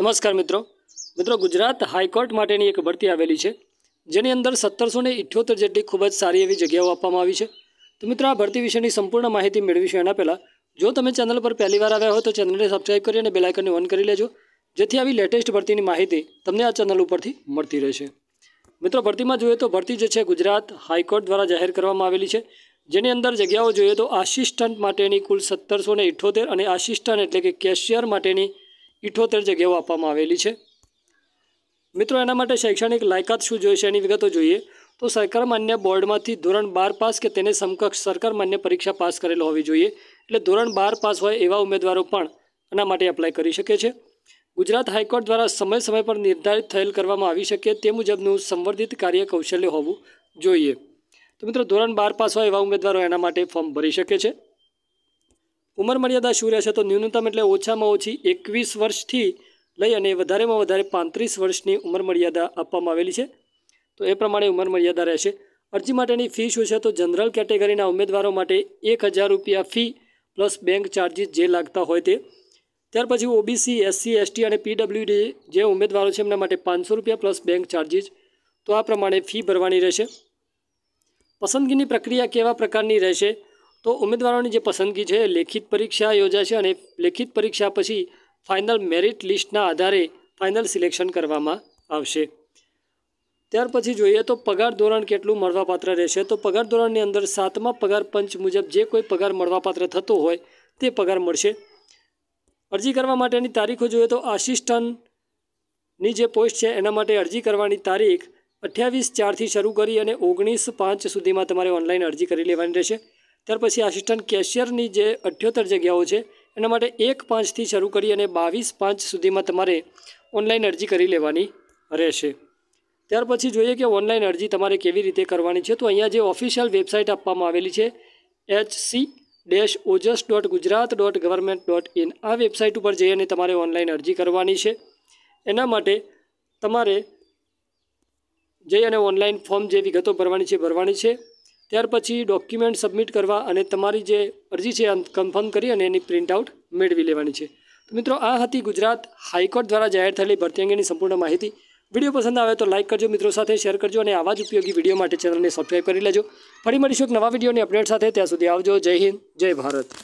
નમસ્કાર મિત્રો મિત્રો ગુજરાત હાઈકોર્ટ માટેની એક ભરતી આવેલી છે જેની અંદર સત્તરસો ને ઇઠ્યોતેર જેટલી ખૂબ જ સારી એવી જગ્યાઓ આપવામાં આવી છે તો મિત્રો આ ભરતી વિશેની સંપૂર્ણ માહિતી મેળવીશું એના પહેલાં જો તમે ચેનલ પર પહેલીવાર આવ્યા હોય તો ચેનલને સબસ્ક્રાઈબ કરી અને બેલાઇકનને ઓન કરી લેજો જેથી આવી લેટેસ્ટ ભરતીની માહિતી તમને આ ચેનલ ઉપરથી મળતી રહેશે મિત્રો ભરતીમાં જોઈએ તો ભરતી જે છે ગુજરાત હાઈકોર્ટ દ્વારા જાહેર કરવામાં આવેલી છે જેની અંદર જગ્યાઓ જોઈએ તો આસિસ્ટન્ટ માટેની કુલ સત્તરસો ઇઠ્યોતેર અને આસિસ્ટન્ટ એટલે કે કેશિયર માટેની ઇઠોતેર જગ્યાઓ આપવામાં આવેલી છે મિત્રો એના માટે શૈક્ષણિક લાયકાત શું જોઈએ છે એની વિગતો જોઈએ તો સરકાર માન્ય બોર્ડમાંથી ધોરણ બાર પાસ કે તેને સમકક્ષ સરકાર માન્ય પરીક્ષા પાસ કરેલો હોવી જોઈએ એટલે ધોરણ બાર પાસ હોય એવા ઉમેદવારો પણ એના માટે એપ્લાય કરી શકે છે ગુજરાત હાઈકોર્ટ દ્વારા સમય સમય પર નિર્ધારિત થયેલ કરવામાં આવી શકે તે મુજબનું સંવર્ધિત કાર્ય કૌશલ્ય હોવું જોઈએ તો મિત્રો ધોરણ બાર પાસ હોય એવા ઉમેદવારો એના માટે ફોર્મ ભરી શકે છે ઉંમર મર્યાદા શું રહેશે તો ન્યૂનતમ એટલે ઓછામાં ઓછી એકવીસ વર્ષથી લઈ અને વધારેમાં વધારે પાંત્રીસ વર્ષની ઉંમર મર્યાદા આપવામાં આવેલી છે તો એ પ્રમાણે ઉંમર મર્યાદા રહેશે અરજી માટેની ફી શું છે તો જનરલ કેટેગરીના ઉમેદવારો માટે એક હજાર રૂપિયા ફી પ્લસ બેંક ચાર્જીસ જે લાગતા હોય તે ત્યાર પછી ઓબીસી એસસી એસટી અને પીડબ્લ્યુડી જે ઉમેદવારો છે એમના માટે પાંચસો રૂપિયા પ્લસ બેંક ચાર્જીસ તો આ પ્રમાણે ફી ભરવાની રહેશે પસંદગીની પ્રક્રિયા કેવા પ્રકારની રહેશે તો ઉમેદવારોની જે પસંદગી છે લેખિત પરીક્ષા યોજાશે અને લેખિત પરીક્ષા પછી ફાઇનલ મેરિટ લિસ્ટના આધારે ફાઇનલ સિલેક્શન કરવામાં આવશે ત્યાર પછી જોઈએ તો પગાર ધોરણ કેટલું મળવાપાત્ર રહેશે તો પગાર ધોરણની અંદર સાતમા પગાર પંચ મુજબ જે કોઈ પગાર મળવાપાત્ર થતો હોય તે પગાર મળશે અરજી કરવા માટેની તારીખો જોઈએ તો આસિસ્ટન્ટની જે પોસ્ટ છે એના માટે અરજી કરવાની તારીખ અઠ્યાવીસ ચારથી શરૂ કરી અને ઓગણીસ પાંચ સુધીમાં તમારે ઓનલાઈન અરજી કરી લેવાની રહેશે ત્યાર પછી આસિસ્ટન્ટ કેશિયરની જે અઠ્યોતર જગ્યાઓ છે એના માટે એક પાંચથી શરૂ કરી અને બાવીસ પાંચ સુધીમાં તમારે ઓનલાઈન અરજી કરી લેવાની રહેશે ત્યાર પછી જોઈએ કે ઓનલાઈન અરજી તમારે કેવી રીતે કરવાની છે તો અહીંયા જે ઓફિશિયલ વેબસાઇટ આપવામાં આવેલી છે H C dash Ojas dot Gujarat dot government dot in આ વેબસાઇટ ઉપર જઈ અને તમારે ઓનલાઈન અરજી કરવાની છે એના માટે તમારે જઈ અને ઓનલાઈન ફોર્મ જે વિગતો ભરવાની છે ભરવાની છે ત્યાર પછી ડોક્યુમેન્ટ સબમિટ કરવા અને તમારી જે અરજી છે કન્ફર્મ કરી અને એની પ્રિન્ટઆઉટ મેળવી લેવાની છે તો મિત્રો આ હતી ગુજરાત હાઈકોર્ટ દ્વારા જાહેર થયેલી ભરતી અંગેની સંપૂર્ણ માહિતી વિડીયો પસંદ આવે તો લાઇક કરજો મિત્રો સાથે શેર કરજો અને આવા જ ઉપયોગી વિડીયો માટે ચેનલને સબસ્ક્રાઈબ કરી લેજો ફરી મળીશું એક નવા વિડીયોની અપડેટ સાથે ત્યાં સુધી આવજો જય હિન્દ જય ભારત